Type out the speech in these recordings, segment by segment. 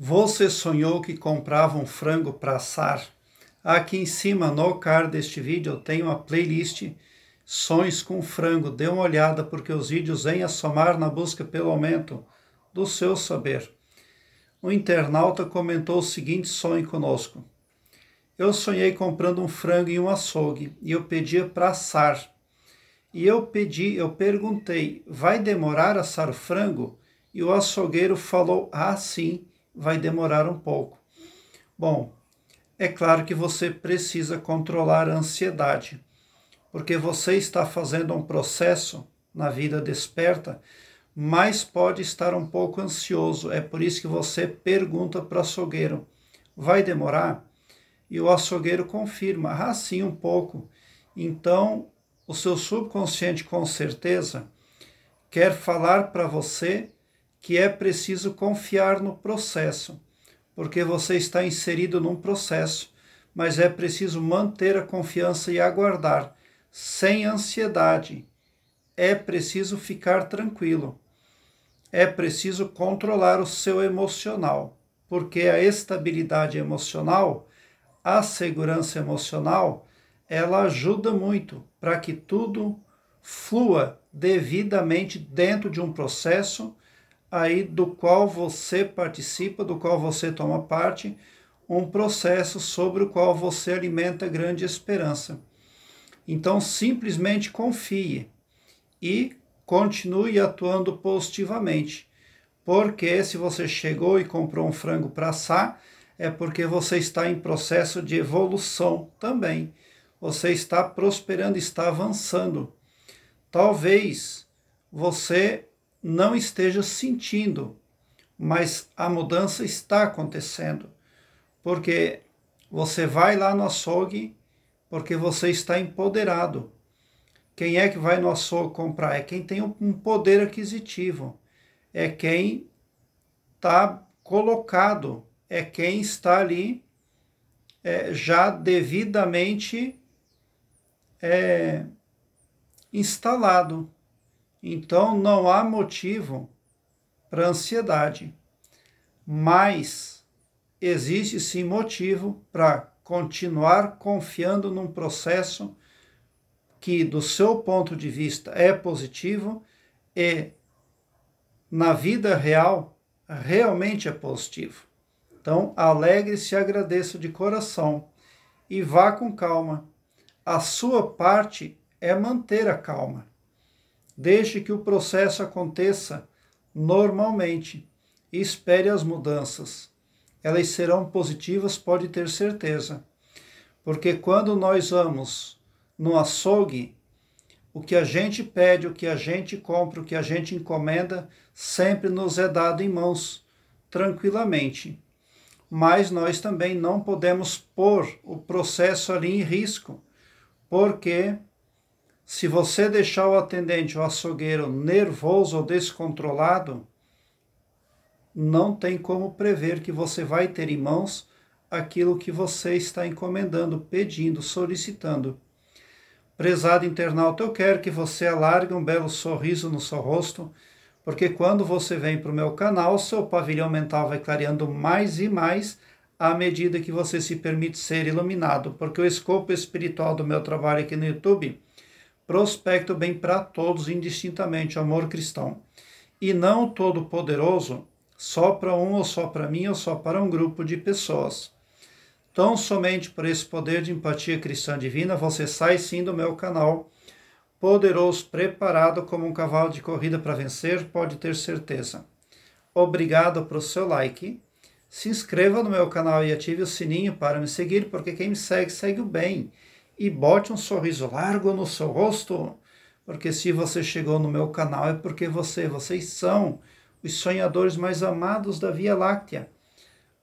Você sonhou que comprava um frango para assar? Aqui em cima, no card deste vídeo, eu tenho uma playlist Sonhos com Frango. Dê uma olhada, porque os vídeos vêm a somar na busca pelo aumento do seu saber. Um internauta comentou o seguinte sonho conosco. Eu sonhei comprando um frango em um açougue e eu pedia para assar. E eu pedi, eu perguntei, vai demorar assar o frango? E o açougueiro falou, ah, sim vai demorar um pouco. Bom, é claro que você precisa controlar a ansiedade, porque você está fazendo um processo na vida desperta, mas pode estar um pouco ansioso. É por isso que você pergunta para o açougueiro: vai demorar? E o açougueiro confirma: ah, sim, um pouco. Então, o seu subconsciente, com certeza, quer falar para você que é preciso confiar no processo, porque você está inserido num processo, mas é preciso manter a confiança e aguardar, sem ansiedade. É preciso ficar tranquilo. É preciso controlar o seu emocional, porque a estabilidade emocional, a segurança emocional, ela ajuda muito para que tudo flua devidamente dentro de um processo aí do qual você participa, do qual você toma parte, um processo sobre o qual você alimenta grande esperança. Então, simplesmente confie e continue atuando positivamente, porque se você chegou e comprou um frango para assar, é porque você está em processo de evolução também. Você está prosperando, está avançando. Talvez você não esteja sentindo, mas a mudança está acontecendo. Porque você vai lá no açougue porque você está empoderado. Quem é que vai no açougue comprar? É quem tem um poder aquisitivo, é quem está colocado, é quem está ali é, já devidamente é, instalado. Então não há motivo para ansiedade, mas existe sim motivo para continuar confiando num processo que, do seu ponto de vista, é positivo e na vida real realmente é positivo. Então, alegre-se e agradeça de coração e vá com calma. A sua parte é manter a calma. Deixe que o processo aconteça normalmente e espere as mudanças. Elas serão positivas, pode ter certeza. Porque quando nós vamos no açougue, o que a gente pede, o que a gente compra, o que a gente encomenda, sempre nos é dado em mãos, tranquilamente. Mas nós também não podemos pôr o processo ali em risco, porque se você deixar o atendente, o açougueiro, nervoso ou descontrolado, não tem como prever que você vai ter em mãos aquilo que você está encomendando, pedindo, solicitando. Prezado internauta, eu quero que você alargue um belo sorriso no seu rosto, porque quando você vem para o meu canal, seu pavilhão mental vai clareando mais e mais à medida que você se permite ser iluminado, porque o escopo espiritual do meu trabalho aqui no YouTube prospecta o bem para todos indistintamente, o amor cristão. E não todo poderoso só para um ou só para mim ou só para um grupo de pessoas. Tão somente por esse poder de empatia cristã divina você sai sim do meu canal. Poderoso, preparado como um cavalo de corrida para vencer, pode ter certeza. Obrigado pelo seu like. Se inscreva no meu canal e ative o sininho para me seguir, porque quem me segue, segue o bem e bote um sorriso largo no seu rosto, porque se você chegou no meu canal é porque você, vocês são os sonhadores mais amados da Via Láctea,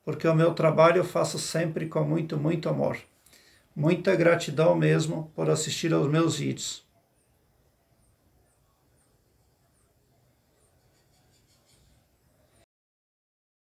porque o meu trabalho eu faço sempre com muito, muito amor. Muita gratidão mesmo por assistir aos meus vídeos.